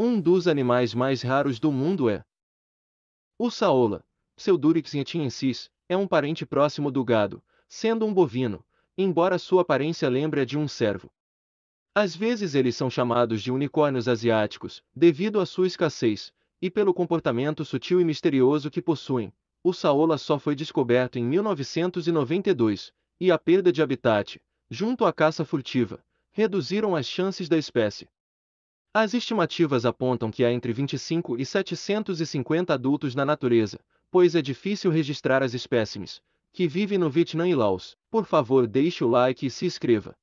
Um dos animais mais raros do mundo é o saola, Pseudurix yetiensis, é um parente próximo do gado, sendo um bovino, embora sua aparência lembre a de um cervo. Às vezes eles são chamados de unicórnios asiáticos, devido à sua escassez, e pelo comportamento sutil e misterioso que possuem. O saola só foi descoberto em 1992, e a perda de habitat, junto à caça furtiva, reduziram as chances da espécie. As estimativas apontam que há entre 25 e 750 adultos na natureza, pois é difícil registrar as espécimes, que vivem no Vietnã e Laos. Por favor deixe o like e se inscreva.